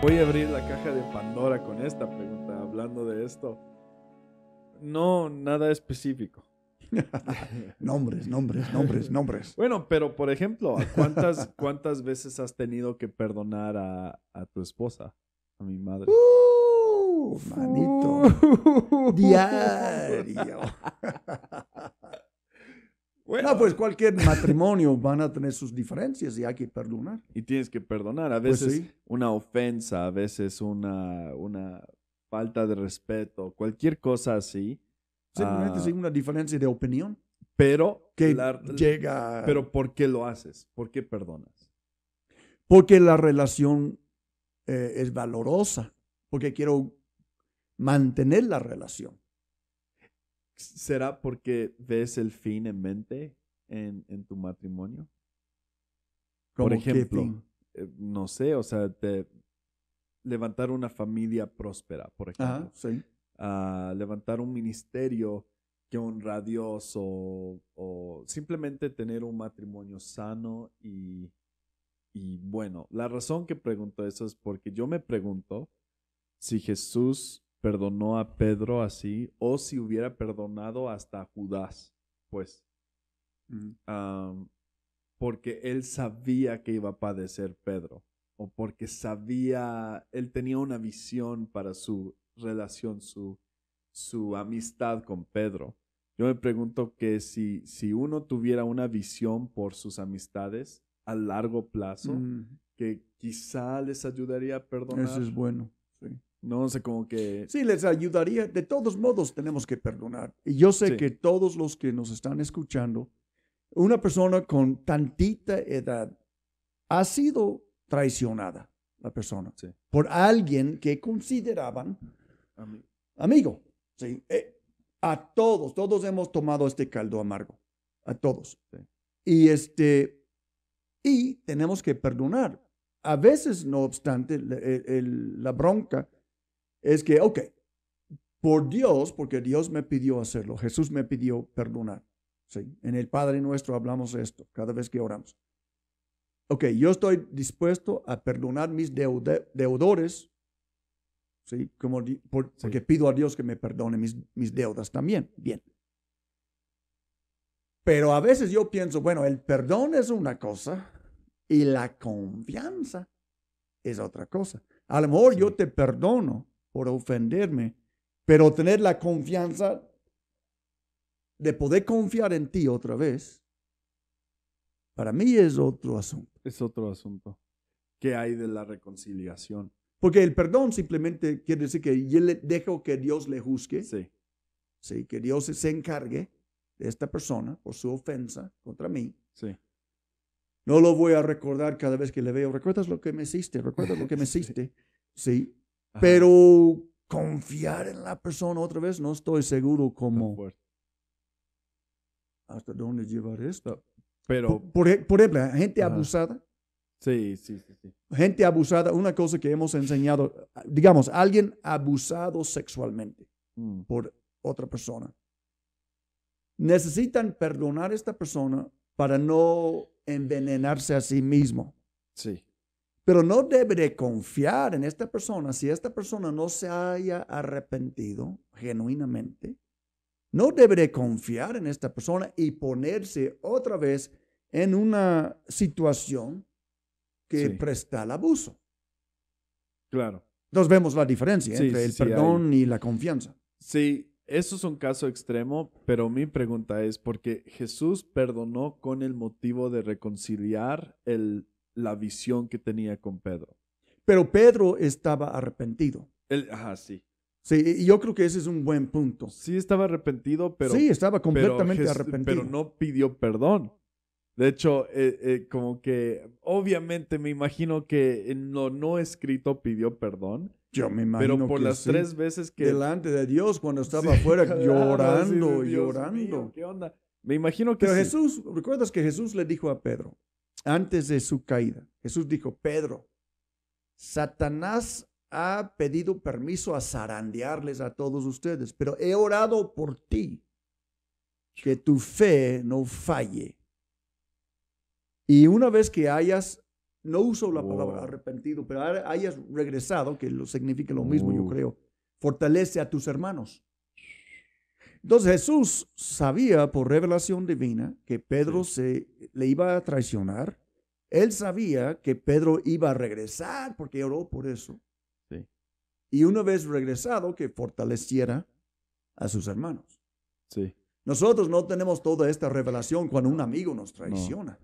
Voy a abrir la caja de Pandora con esta pregunta, hablando de esto. No, nada específico. nombres, nombres, nombres, nombres. Bueno, pero por ejemplo, ¿cuántas, cuántas veces has tenido que perdonar a, tu esposa, a mi madre? manito. Diario. Bueno, no, pues cualquier matrimonio van a tener sus diferencias y hay que perdonar. Y tienes que perdonar. A pues, veces una ofensa, a veces una, una falta de respeto, cualquier cosa así. Simplemente es ah, una diferencia de opinión. Pero que llega. Pero ¿por qué lo haces? ¿Por qué perdonas? Porque la relación eh, es valorosa. Porque quiero mantener la relación. ¿Será porque ves el fin en mente en, tu matrimonio? Por ejemplo, eh, no sé, o sea, levantar una familia próspera, por ejemplo. sí. Ah, levantar un ministerio que honra a Dios o, simplemente tener un matrimonio sano y, y, bueno. La razón que pregunto eso es porque yo me pregunto si Jesús perdonó a Pedro así, o si hubiera perdonado hasta a Judas, pues, porque él sabía que iba a padecer Pedro, o porque sabía, él tenía una visión para su relación, su, su amistad con Pedro. Yo me pregunto que si, si uno tuviera una visión por sus amistades a largo plazo, que quizá les ayudaría a perdonar. Eso es bueno. No sé, cómo que... Sí, les ayudaría. De todos modos, tenemos que perdonar. Y yo sé que todos los que nos están escuchando, una persona con tantita edad ha sido traicionada, la persona, por alguien que consideraban amigo. Sí. Eh, a todos, todos hemos tomado este caldo amargo, a todos. Y este, y tenemos que perdonar. A veces, no obstante, la bronca es que, ok, por Dios, porque Dios me pidió hacerlo, Jesús me pidió perdonar. ¿sí? En el Padre nuestro hablamos esto cada vez que oramos. Ok, yo estoy dispuesto a perdonar mis deudores, ¿sí? Como, porque pido a Dios que me perdone mis, deudas también. Bien. Pero a veces yo pienso, bueno, el perdón es una cosa y la confianza es otra cosa. A lo mejor yo te perdono, por ofenderme, pero tener la confianza de poder confiar en ti otra vez, para mí es otro asunto. Es otro asunto. ¿Qué hay de la reconciliación? Porque el perdón simplemente quiere decir que yo le dejo que Dios le juzgue. Sí. Sí, que Dios se encargue de esta persona por su ofensa contra mí. Sí. No lo voy a recordar cada vez que le veo. ¿Recuerdas lo que me hiciste? ¿Recuerdas lo que me hiciste? sí. Pero confiar en la persona otra vez, no estoy seguro cómo. ¿Hasta dónde llevar esto? Pero. Por, e, ejemplo, gente abusada. Sí, sí, sí, Gente abusada, una cosa que hemos enseñado, digamos, alguien abusado sexualmente mm. por otra persona. Necesitan perdonar a esta persona para no envenenarse a sí mismo. Sí. Pero no debe de confiar en esta persona si esta persona no se haya arrepentido genuinamente. No debe de confiar en esta persona y ponerse otra vez en una situación que presta al abuso. Claro. Entonces vemos la diferencia entre el perdón y la confianza. Sí, eso es un caso extremo, pero mi pregunta es, porque Jesús perdonó con el motivo de reconciliar el la visión que tenía con Pedro. Pero Pedro estaba arrepentido. El, ajá, sí. Sí, y yo creo que ese es un buen punto. Sí, estaba arrepentido, pero. Sí, estaba completamente arrepentido. Pero no pidió perdón. De hecho, eh, eh, como que obviamente me imagino que en lo no escrito pidió perdón. Yo me imagino. Pero por las tres veces que. Delante de Dios, cuando estaba afuera llorando, llorando. ¿Qué onda? Me imagino que. Pero Jesús, ¿recuerdas que Jesús le dijo a Pedro? antes de su caída. Jesús dijo, Pedro, Satanás ha pedido permiso a zarandearles a todos ustedes, pero he orado por ti, que tu fe no falle. Y una vez que hayas, no uso la palabra arrepentido, pero hayas regresado, que lo significa lo mismo, yo creo, fortalece a tus hermanos. Entonces Jesús sabía por revelación divina que Pedro se, le iba a traicionar. Él sabía que Pedro iba a regresar porque oró por eso. Sí. Y una vez regresado, que fortaleciera a sus hermanos. Sí. Nosotros no tenemos toda esta revelación cuando un amigo nos traiciona.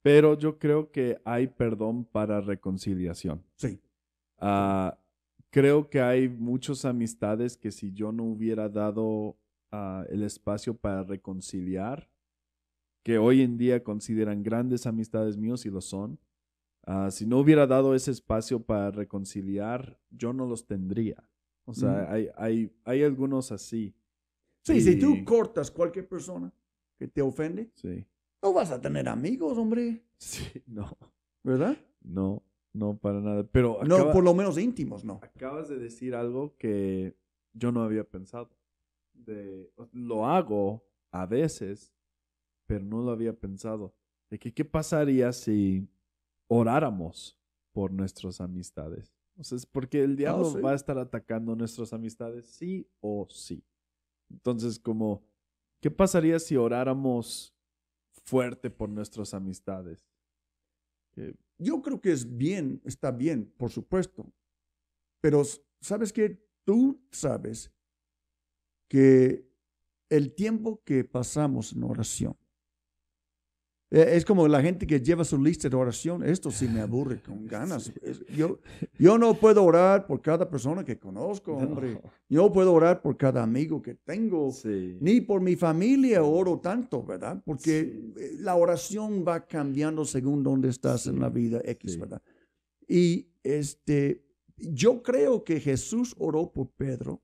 Pero yo creo que hay perdón para reconciliación. Sí. Ah, creo que hay muchas amistades que si yo no hubiera dado Ah, el espacio para reconciliar, que hoy en día consideran grandes amistades míos y lo son. Ah, si no hubiera dado ese espacio para reconciliar, yo no los tendría. O sea, mm. hay, hay, algunos así. Sí, si tú cortas cualquier persona que te ofende, sí. no vas a tener amigos, hombre. Sí, no. ¿Verdad? No, no, para nada. Pero no, por lo menos íntimos, no. Acabas de decir algo que yo no había pensado lo hago a veces, pero no lo había pensado, de qué pasaría si oráramos por nuestras amistades. es porque el diablo va a estar atacando nuestras amistades sí o sí. Entonces, como, ¿qué pasaría si oráramos fuerte por nuestras amistades? Yo creo que es bien, está bien, por supuesto. Pero, ¿sabes qué? Tú sabes que el tiempo que pasamos en oración, eh, es como la gente que lleva su lista de oración. Esto sí me aburre con ganas. Yo, yo no puedo orar por cada persona que conozco, hombre. No. Yo puedo orar por cada amigo que tengo. Ni por mi familia oro tanto, ¿verdad? Porque eh, la oración va cambiando según dónde estás en la vida X, ¿verdad? Y este, yo creo que Jesús oró por Pedro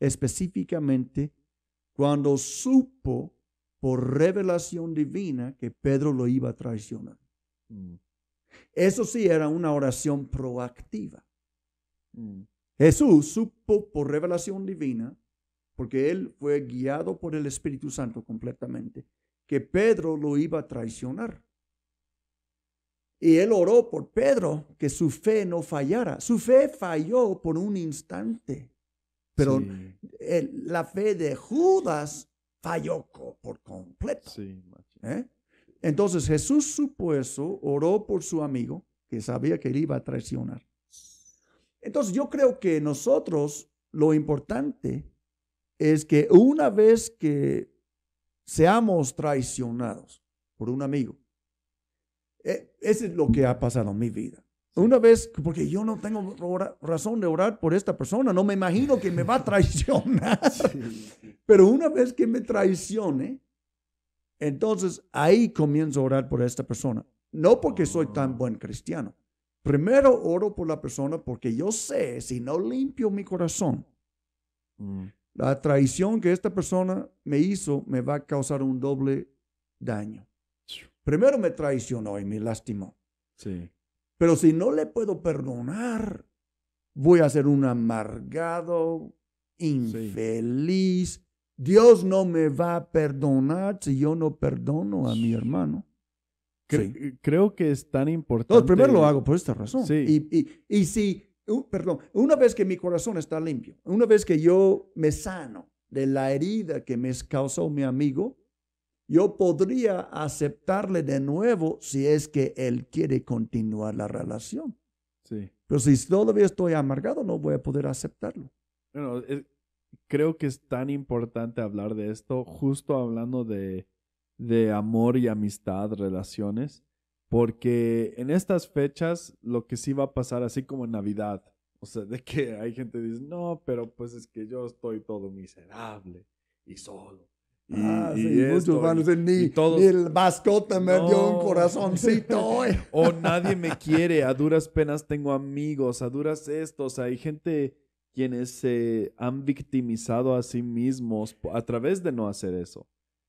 específicamente cuando supo por revelación divina que Pedro lo iba a traicionar. Mm. Eso sí era una oración proactiva. Mm. Jesús supo por revelación divina, porque él fue guiado por el Espíritu Santo completamente, que Pedro lo iba a traicionar. Y él oró por Pedro que su fe no fallara. Su fe falló por un instante. Pero la fe de Judas falló por completo. ¿eh? Entonces Jesús supo eso, oró por su amigo, que sabía que él iba a traicionar. Entonces yo creo que nosotros lo importante es que una vez que seamos traicionados por un amigo, eh, eso es lo que ha pasado en mi vida. Una vez, porque yo no tengo razón de orar por esta persona, no me imagino que me va a traicionar. Pero una vez que me traicione, entonces ahí comienzo a orar por esta persona. No porque soy tan ah. buen cristiano. Primero oro por la persona porque yo sé, si no limpio mi corazón, mm. la traición que esta persona me hizo me va a causar un doble daño. Primero me traicionó y me lastimó. Sí. Pero si no le puedo perdonar, voy a ser un amargado, infeliz. Dios no me va a perdonar si yo no perdono a mi hermano. Eh, creo que es tan importante. primero lo hago por esta razón. Y, si, perdón, una vez que mi corazón está limpio, una vez que yo me sano de la herida que me causó mi amigo, yo podría aceptarle de nuevo si es que él quiere continuar la relación. Sí. Pero si todavía estoy amargado, no voy a poder aceptarlo. Bueno, creo que es tan importante hablar de esto, justo hablando de, de amor y amistad, relaciones, porque en estas fechas lo que sí va a pasar, así como en Navidad, o sea, de que hay gente que dice, no, pero pues es que yo estoy todo miserable y solo Ah, y, ah, sí, ni, el mascota me dio un corazoncito. o nadie me quiere, a duras penas tengo amigos, a duras estos. Hay gente quienes se han victimizado a sí mismos a través de no hacer eso,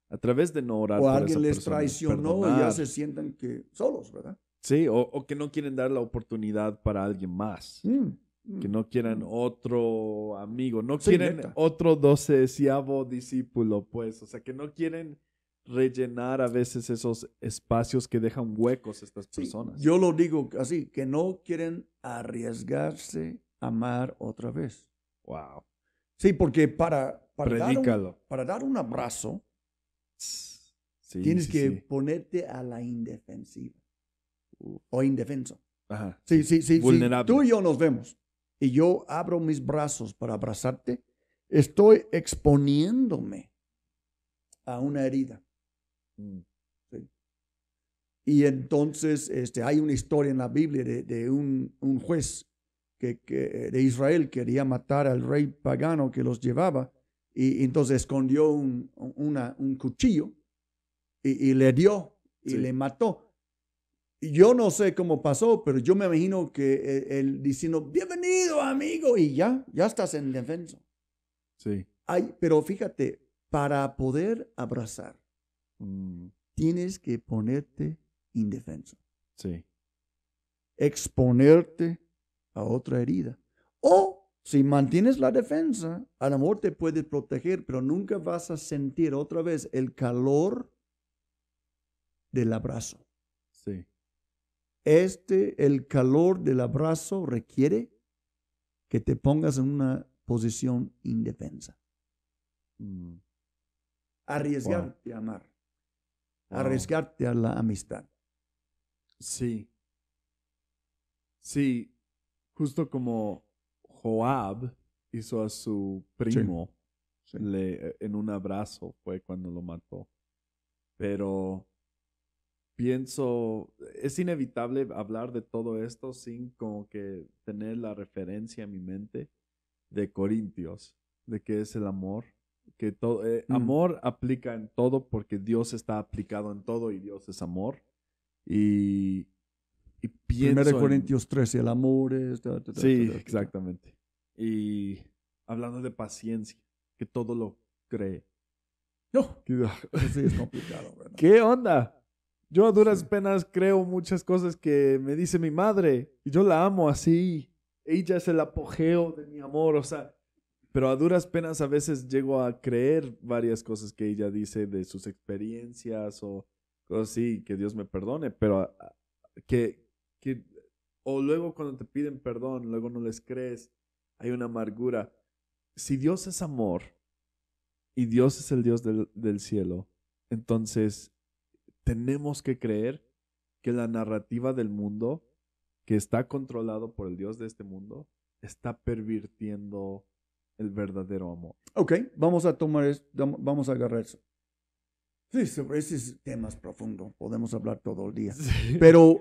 a través de no orar. O alguien les traicionó y ya se sienten que solos, ¿verdad? Sí, o, que no quieren dar la oportunidad para alguien más. Mm que mm. no quieran mm. otro amigo, no quieren otro doceavo discípulo, pues, o sea, que no quieren rellenar a veces esos espacios que dejan huecos estas personas. yo lo digo así, que no quieren arriesgarse a amar otra vez. Wow. Sí, porque para, dar un, abrazo, tienes que ponerte a la indefensiva o indefenso. Sí, sí, sí. Tú y yo nos vemos y yo abro mis brazos para abrazarte, estoy exponiéndome a una herida. Mm. Y entonces este, hay una historia en la Biblia de, un, juez que, de Israel quería matar al rey pagano que los llevaba y, entonces escondió un, cuchillo y, le dio y le mató. Yo no sé cómo pasó, pero yo me imagino que eh, él diciendo, bienvenido amigo, y ya, ya estás en defensa. Sí. Ay, pero fíjate, para poder abrazar, mm. tienes que ponerte indefenso. Sí. Exponerte a otra herida. O si mantienes la defensa, a amor te puedes proteger, pero nunca vas a sentir otra vez el calor del abrazo. Sí. Este, el calor del abrazo requiere que te pongas en una posición indefensa. Mm. Arriesgarte a amar. Arriesgarte a la amistad. Sí. Sí, justo como Joab hizo a su primo eh, en un abrazo, fue cuando lo mató. Pero pienso, es inevitable hablar de todo esto sin como que tener la referencia en mi mente de Corintios, de qué es el amor, que todo, eh, mm. amor aplica en todo porque Dios está aplicado en todo y Dios es amor. Y, pienso... Primero de Corintios 13, el amor es... sí, exactamente. Y hablando de paciencia, que todo lo cree. No. sí, es complicado. ¿Qué onda? Yo a duras penas creo muchas cosas que me dice mi madre y yo la amo así. Ella es el apogeo de mi amor, o sea, pero a duras penas a veces llego a creer varias cosas que ella dice de sus experiencias o cosas así, que Dios me perdone, pero ah, ah, que, que, o luego cuando te piden perdón, luego no les crees, hay una amargura. Si Dios es amor y Dios es el Dios del, del cielo, entonces tenemos que creer que la narrativa del mundo, que está controlado por el Dios de este mundo, está pervirtiendo el verdadero amor. Ok, vamos a tomar esto, vamos a agarrar eso. Sí, sobre ese tema es profundo, podemos hablar todo el día. Pero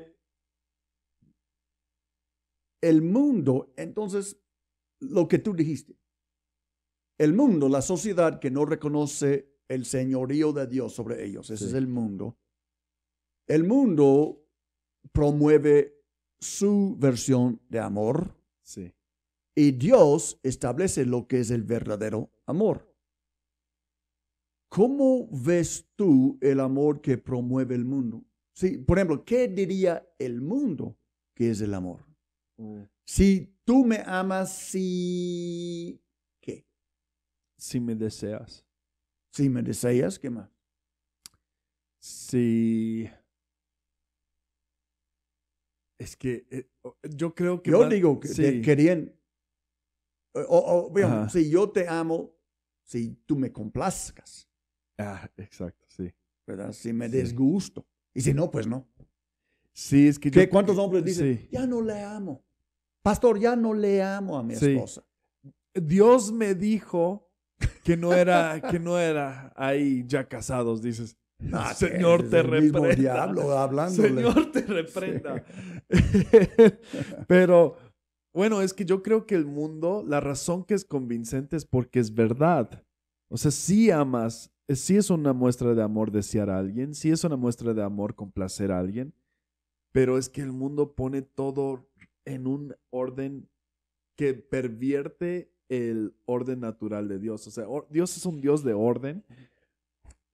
el mundo, entonces, lo que tú dijiste, el mundo, la sociedad que no reconoce el señorío de Dios sobre ellos, ese es el mundo, el mundo promueve su versión de amor. Sí. Y Dios establece lo que es el verdadero amor. ¿Cómo ves tú el amor que promueve el mundo? Sí, por ejemplo, ¿qué diría el mundo que es el amor? Mm. Si tú me amas, si... ¿Qué? Si me deseas. Si me deseas, ¿qué más? Si es que eh, yo creo que... Yo digo que querían... O, vean, si yo te amo, si tú me complazcas. Ah, exacto, sí. Si me desgusto. Y si no, pues no. Sí, es que... Yo, ¿Cuántos hombres dicen, ya no le amo? Pastor, ya no le amo a mi esposa. Dios me dijo que no era, que no era ahí ya casados, dices. Señor, te reprenda. Diablo Señor, te reprenda. Pero bueno, es que yo creo que el mundo, la razón que es convincente es porque es verdad. O sea, si amas, eh, si es una muestra de amor desear a alguien, si es una muestra de amor complacer a alguien, pero es que el mundo pone todo en un orden que pervierte el orden natural de Dios. O sea, Dios es un Dios de orden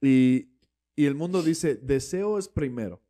y, y el mundo dice, deseo es primero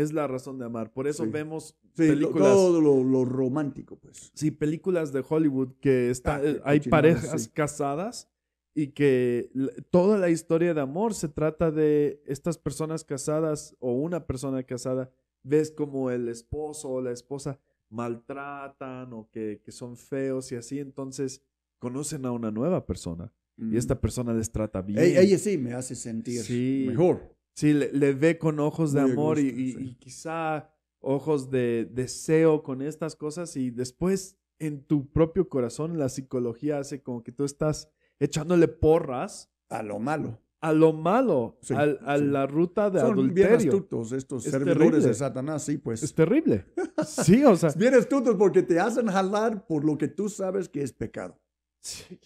es la razón de amar. Por eso vemos todo lo, romántico, pues. Sí, películas de Hollywood que está, ah, eh, hay parejas casadas y que toda la historia de amor se trata de estas personas casadas o una persona casada. Ves como el esposo o la esposa maltratan o que, son feos y así. Entonces conocen a una nueva persona. Y esta persona les trata bien. Ella, ella sí me hace sentir mejor. Sí, le, ve con ojos de amor y, quizá ojos de deseo con estas cosas y después en tu propio corazón la psicología hace como que tú estás echándole porras. A lo malo. A lo malo, a la ruta de Son adulterio. bien estos servidores de Satanás, sí, pues. Es terrible. Sí, o sea. bien astutos porque te hacen jalar por lo que tú sabes que es pecado. Sí.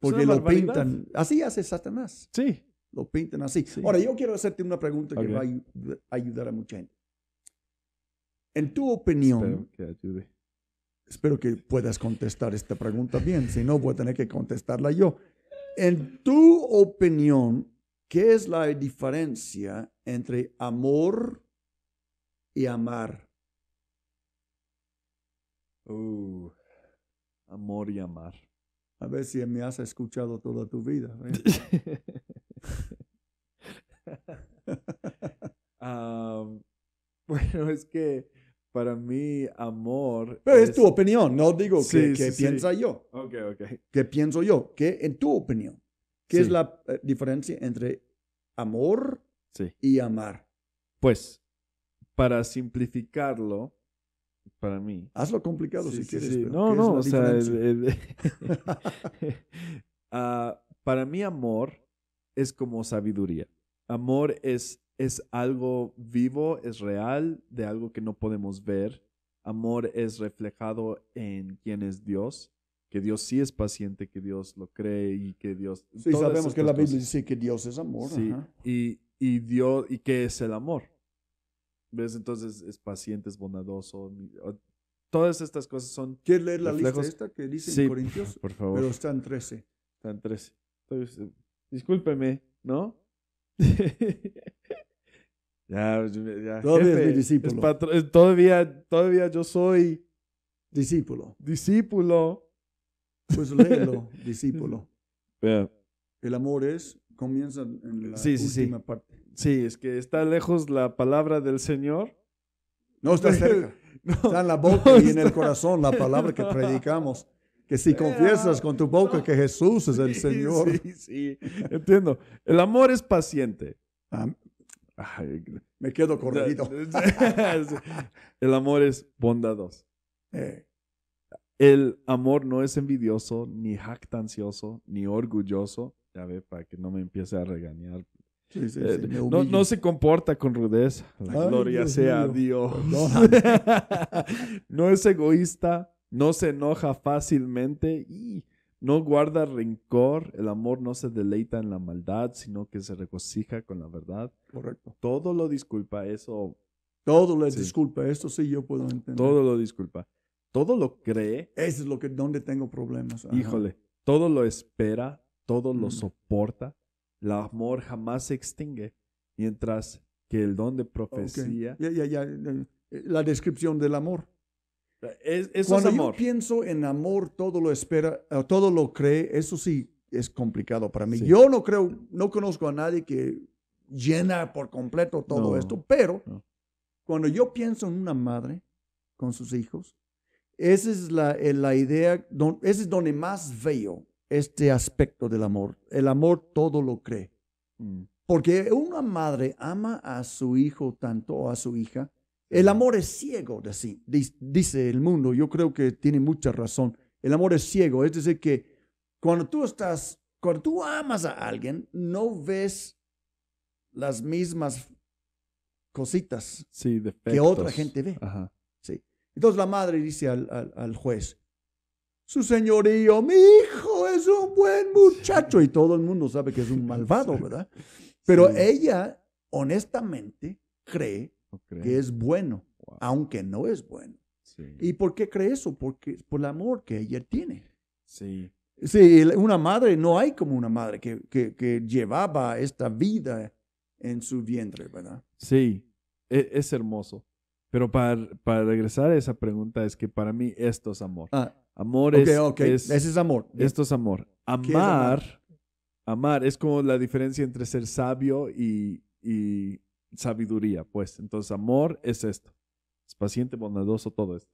Porque lo pintan. Así hace Satanás. Sí lo pinten así. Ahora, yo quiero hacerte una pregunta que va a ayudar a mucha gente. En tu opinión, espero que, puedas contestar esta pregunta bien, si no voy a tener que contestarla yo. En tu opinión, ¿qué es la diferencia entre amor y amar? Uh, amor y amar. A ver si me has escuchado toda tu vida. ¿eh? bueno, es que para mí amor... Pero es, tu opinión, no digo que, piensa yo. Ok, ok. ¿Qué pienso yo, ¿Qué en tu opinión. ¿Qué es la eh, diferencia entre amor y amar? Pues, para simplificarlo, para mí... Hazlo complicado si quieres. No, no, o sea... Ah, para mí amor es como sabiduría. Amor es, es algo vivo, es real, de algo que no podemos ver. Amor es reflejado en quién es Dios, que Dios sí es paciente, que Dios lo cree y que Dios... Sí, sabemos que la Biblia dice que Dios es amor. Sí, y, y Dios, ¿y qué es el amor? ¿Ves? Entonces es paciente, es bondadoso. Todas estas cosas son... ¿Quieres leer la lista esta que dice en Corintios? por favor. Pero están 13. Están 13. Entonces, discúlpeme, ¿no? Pues, ya, todavía es mi discípulo. todavía, yo soy discípulo. Discípulo. Pues léelo, discípulo. El amor es, comienza en la última sí. parte. Sí, es que está lejos la palabra del Señor. No está cerca. está en la boca y en el corazón la palabra que predicamos que si confiesas con tu boca que Jesús es el Señor. Sí, sí, entiendo. El amor es paciente. me quedo corrido. El amor es bondadoso. Eh. El amor no es envidioso, ni jactancioso, ni orgulloso. Ya ve, para que no me empiece a regañar. Eh, no, se comporta con rudeza. La gloria sea a Dios. no es egoísta, no se enoja fácilmente y no guarda rencor. El amor no se deleita en la maldad, sino que se regocija con la verdad. Correcto. Todo lo disculpa, eso. Todo lo disculpa, esto sí yo puedo entender. Todo lo disculpa. Todo lo cree. Eso es lo que donde tengo problemas. Híjole, todo lo espera, todo lo mm. soporta. El amor jamás se extingue, mientras que el don de profecía. Ya, ya, ya. Eh, eh, la descripción del amor. Es, eso Cuando yo pienso en amor, todo lo espera, todo lo cree, eso sí es complicado para mí. Yo no creo, no conozco a nadie que llena por completo todo esto, pero cuando yo pienso en una madre con sus hijos, esa es la, eh, la idea, ese es donde más veo este aspecto del amor. El amor todo lo cree. Mm. Porque una madre ama a su hijo tanto o a su hija el amor es ciego, dice el mundo. Yo creo que tiene mucha razón. El amor es ciego, es decir, que cuando tú estás, cuando tú amas a alguien, no ves las mismas cositas que otra gente ve. Entonces la madre dice al, juez, su señorío, mi hijo es un buen muchacho y todo el mundo sabe que es un malvado, ¿verdad? Pero ella honestamente cree que es bueno, aunque no es bueno. ¿Y por qué cree eso? Porque por el amor que ella tiene. Sí. Sí, una madre, no hay como una madre que, llevaba esta vida en su vientre, ¿verdad? Sí, e, es, hermoso. Pero para, regresar a esa pregunta, es que para mí esto es amor. Ah, amor es, es, Ese es amor. Esto es amor. Amar, amar es como la diferencia entre ser sabio y sabiduría, pues. Entonces, amor es esto. Es paciente, bondadoso, todo esto.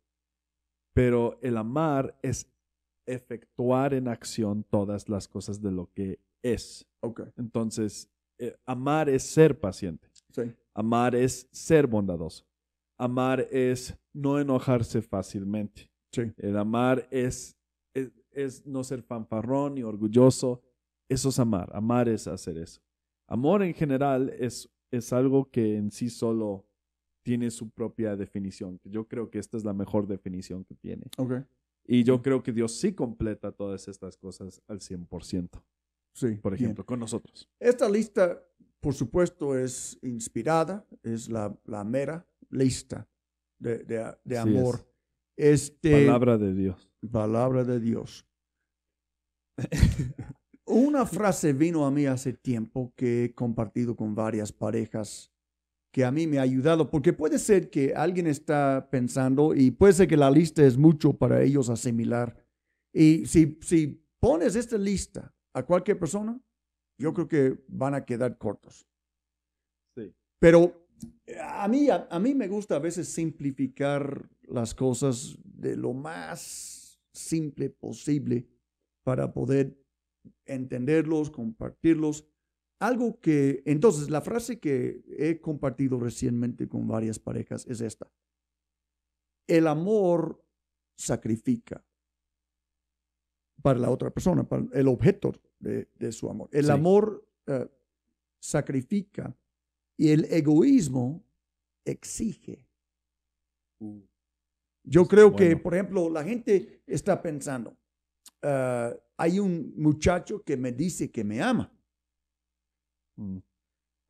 Pero el amar es efectuar en acción todas las cosas de lo que es. Okay. Entonces, eh, amar es ser paciente. Amar es ser bondadoso. Amar es no enojarse fácilmente. El amar es, e, es, no ser fanfarrón y orgulloso. Eso es amar. Amar es hacer eso. Amor en general es es algo que en sí solo tiene su propia definición. Yo creo que esta es la mejor definición que tiene. Y yo creo que Dios sí completa todas estas cosas al 100%. Sí. Por ejemplo, con nosotros. Esta lista, por supuesto, es inspirada, es la, mera lista de, amor. Este palabra de Dios. Palabra de Dios. Una frase vino a mí hace tiempo que he compartido con varias parejas que a mí me ha ayudado, porque puede ser que alguien está pensando y puede ser que la lista es mucho para ellos asimilar. Y si, pones esta lista a cualquier persona, yo creo que van a quedar cortos. Sí. Pero a mí, a, a mí me gusta a veces simplificar las cosas de lo más simple posible para poder entenderlos, compartirlos. Algo que, entonces, la frase que he compartido recientemente con varias parejas es esta. El amor sacrifica para la otra persona, para el objeto de, su amor. El amor eh, sacrifica y el egoísmo exige. Uh, Yo creo que, por ejemplo, la gente está pensando, eh, hay un muchacho que me dice que me ama. Mm.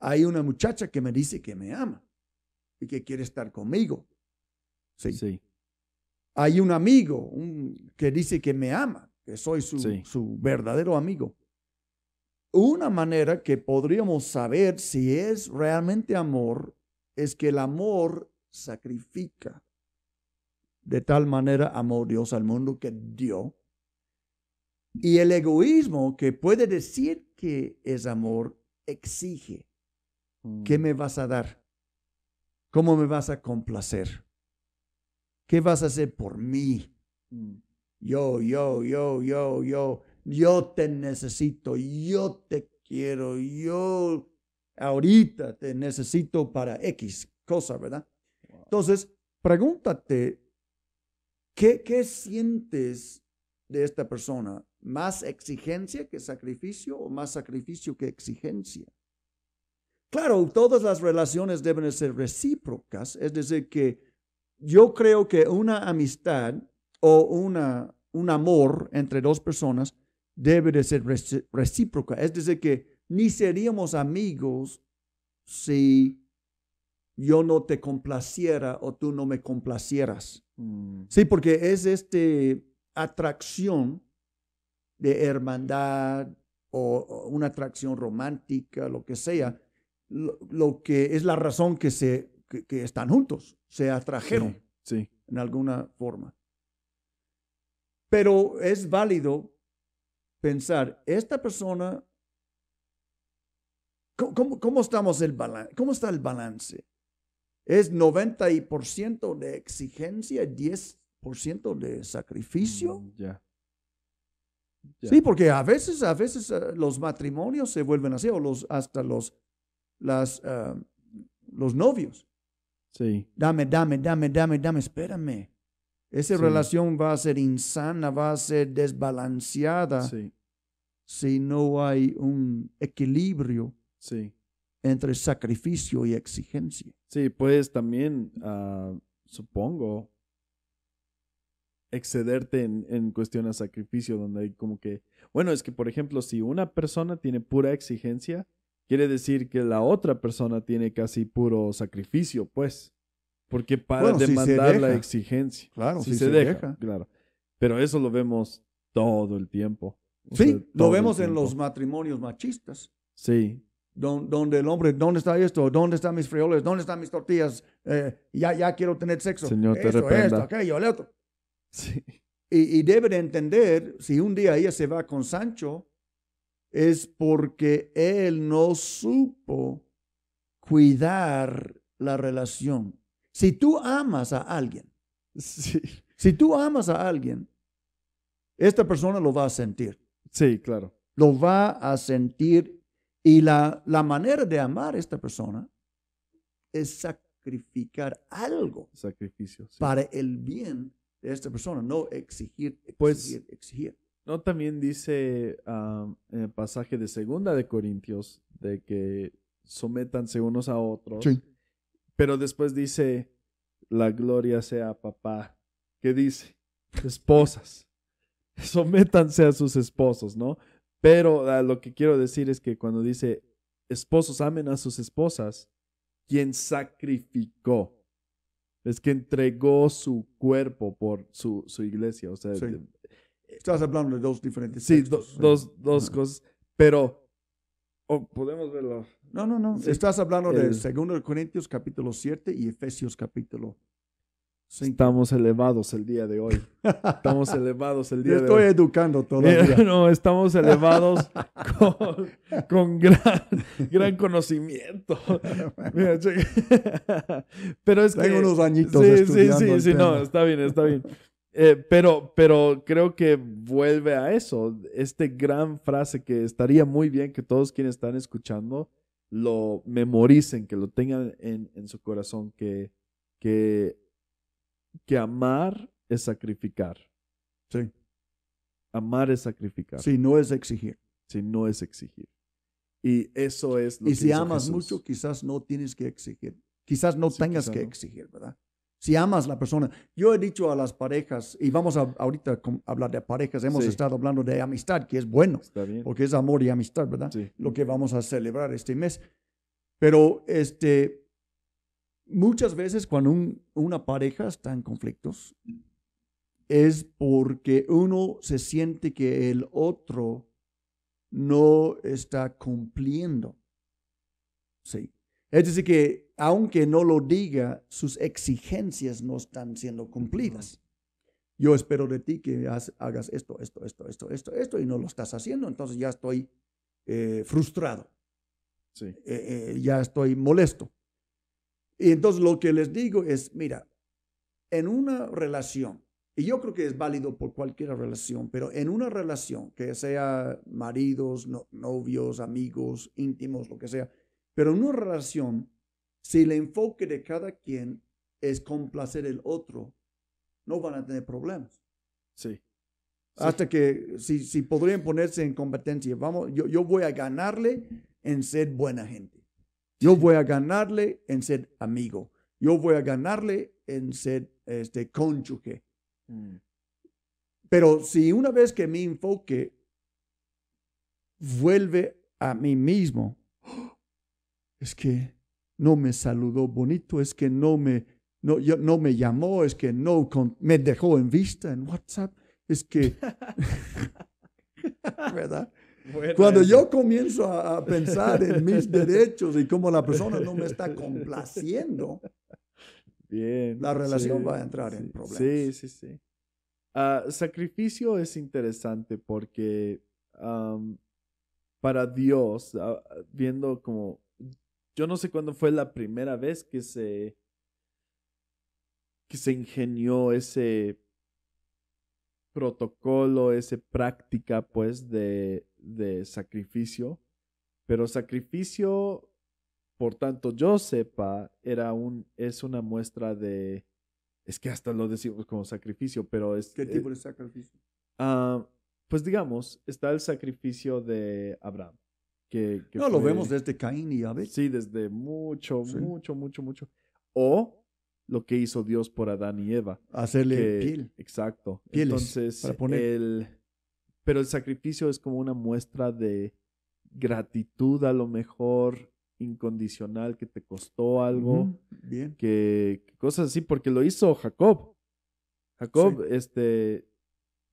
Hay una muchacha que me dice que me ama y que quiere estar conmigo. Sí. sí. Hay un amigo que dice que me ama, que soy su, verdadero amigo. Una manera que podríamos saber si es realmente amor es que el amor sacrifica. De tal manera amor Dios al mundo que dio y el egoísmo que puede decir que es amor exige, ¿qué mm. me vas a dar? ¿Cómo me vas a complacer? ¿Qué vas a hacer por mí? Mm. Yo, yo, yo, yo, yo, yo te necesito, yo te quiero, yo ahorita te necesito para X cosa, ¿verdad? Entonces, pregúntate, ¿qué, ¿qué sientes de esta persona? más exigencia que sacrificio o más sacrificio que exigencia. Claro, todas las relaciones deben ser recíprocas, es decir, que yo creo que una amistad o un amor entre dos personas debe de ser recíproca, es decir, que ni seríamos amigos si yo no te complaciera o tú no me complacieras. Mm. Sí, porque es esta atracción de hermandad o una atracción romántica, lo que sea, lo, que es la razón que, se, que, están juntos, se atrajeron sí, en alguna forma. Pero es válido pensar, esta persona, ¿cómo, estamos el ¿Cómo está el balance? ¿Es 90% de exigencia, 10% de sacrificio? Mm, ya. Sí, porque a veces, a veces eh, los matrimonios se vuelven así, o los, hasta los, las, ah, los novios. Sí. Dame, dame, dame, dame, dame, espérame. Esa relación va a ser insana, va a ser desbalanceada sí. si no hay un equilibrio sí. entre sacrificio y exigencia. Sí, pues también ah, supongo excederte en, cuestión a sacrificio, donde hay como que, bueno, es que por ejemplo, si una persona tiene pura exigencia, quiere decir que la otra persona tiene casi puro sacrificio, pues, porque para demandar la exigencia. Claro, si, se, deja, Claro. Pero eso lo vemos todo el tiempo. sí, lo vemos en los matrimonios machistas. Sí. donde el hombre, ¿dónde está esto? ¿Dónde están mis frijoles? ¿Dónde están mis tortillas? Eh, ya, ya quiero tener sexo. Señor, esto, esto, aquello, otro. Y, debe entender, si un día ella se va con Sancho, es porque él no supo cuidar la relación. Si tú amas a alguien, si tú amas a alguien, esta persona lo va a sentir. Sí, claro. Lo va a sentir y la, manera de amar a esta persona es sacrificar algo. Sacrificio. Para el bien de esta persona, no exigir, pues, exigir, pues, exigir. No también dice en el pasaje de segunda de Corintios de que sometanse unos a otros. Pero después dice la gloria sea papá. ¿Qué dice? Esposas. Sométanse a sus esposos, ¿no? Pero ah, lo que quiero decir es que cuando dice esposos amen a sus esposas, quien sacrificó es que entregó su cuerpo por su, iglesia. O sea, estás hablando de dos diferentes. Sí, dos, cosas. Pero oh, podemos verlo. No, no, no. Estás hablando de 2 Corintios capítulo 7 y Efesios capítulo Estamos elevados el día de hoy. Estamos elevados el día de hoy. hoy. Estoy educando todavía. no, estamos elevados con, gran, conocimiento. pero es Tengo unos añitos sí, estudiando Sí, sí, sí, no, está bien, está bien. Eh, pero, pero creo que vuelve a eso, Este gran frase que estaría muy bien que todos quienes están escuchando lo memoricen, que lo tengan en, en su corazón, que, que que amar es sacrificar. Sí. Amar es sacrificar. Si no es exigir. Si no es exigir. Y eso es lo y si amas mucho, quizás no tienes que exigir. Quizás no tengas que exigir, ¿verdad? Si amas la persona. Yo he dicho a las parejas, y vamos a ahorita a hablar de parejas, hemos estado hablando de amistad, que es bueno, porque es amor y amistad, ¿verdad? Lo que vamos a celebrar este mes. Pero este, Muchas veces cuando una pareja está en conflictos es porque uno se siente que el otro no está cumpliendo. Sí. Es decir, que aunque no lo diga, sus exigencias no están siendo cumplidas. Yo espero de ti que hagas esto, esto, esto, esto, esto, esto, y no lo estás haciendo, entonces ya estoy eh, frustrado. Eh, eh, ya estoy molesto. Y entonces lo que les digo es, mira, en una relación, y yo creo que es válido por cualquier relación, pero en una relación, que sea maridos, novios, amigos, íntimos, lo que sea, pero en una relación, si el enfoque de cada quien es complacer el otro, no van a tener problemas. Sí. Hasta que si, podrían ponerse en competencia, vamos, yo voy a ganarle en ser buena gente. Yo voy a ganarle en ser amigo. Yo voy a ganarle en ser este, cónyuge. Mm. Pero si una vez que mi enfoque vuelve a mí mismo, es que no me saludó bonito, es que no me, no, no me llamó, es que no me dejó en vista en WhatsApp, es que... ¿Verdad? Cuando yo comienzo a, pensar en mis derechos y cómo la persona no me está complaciendo, Bien, la relación va a entrar en problemas. Sí, sí, sí. Ah, sacrificio es interesante porque para Dios, ah, viendo como, yo no sé cuándo fue la primera vez que se, que se ingenió ese protocolo, esa práctica, pues, de de sacrificio, pero sacrificio, por tanto yo sepa, era un, es una muestra de, es que hasta lo decimos como sacrificio, pero es... ¿Qué tipo de eh, sacrificio? Ah, pues digamos, está el sacrificio de Abraham. Que, no, lo vemos desde Caín y Abel. Sí, desde mucho, mucho, mucho, mucho. O lo que hizo Dios por Adán y Eva. Hacerle piel. Exacto. Entonces, el pero el sacrificio es como una muestra de gratitud a lo mejor incondicional que te costó algo, Bien. Que, cosas así, porque lo hizo Jacob. Jacob, este,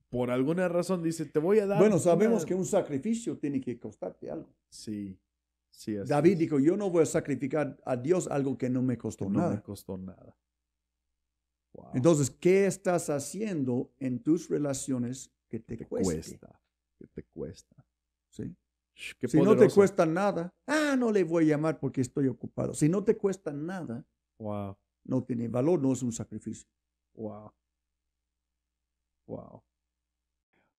por alguna razón dice, te voy a dar. Bueno, sabemos que un sacrificio tiene que costarte algo. Sí, sí. Así David dijo, yo no voy a sacrificar a Dios algo que no me costó nada. No me costó nada. Entonces, ¿qué estás haciendo en tus relaciones te, cuesta. Que te cuesta. ¿Sí? si no te cuesta nada, ah, no le voy a llamar porque estoy ocupado. Si no te cuesta nada, no tiene valor, no es un sacrificio. Wow. Wow.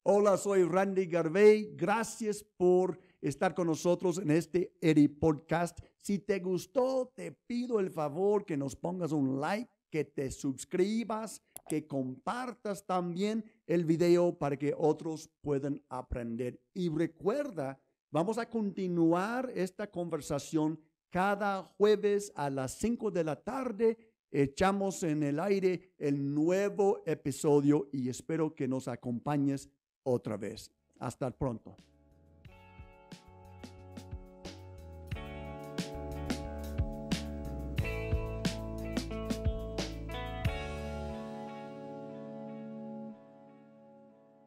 Hola, soy Randy Garvey. Gracias por estar con nosotros en este Eri Podcast. Si te gustó, te pido el favor que nos pongas un like, que te suscribas que compartas también el video para que otros puedan aprender. Y recuerda, vamos a continuar esta conversación cada jueves a las 5 de la tarde. Echamos en el aire el nuevo episodio y espero que nos acompañes otra vez. Hasta pronto.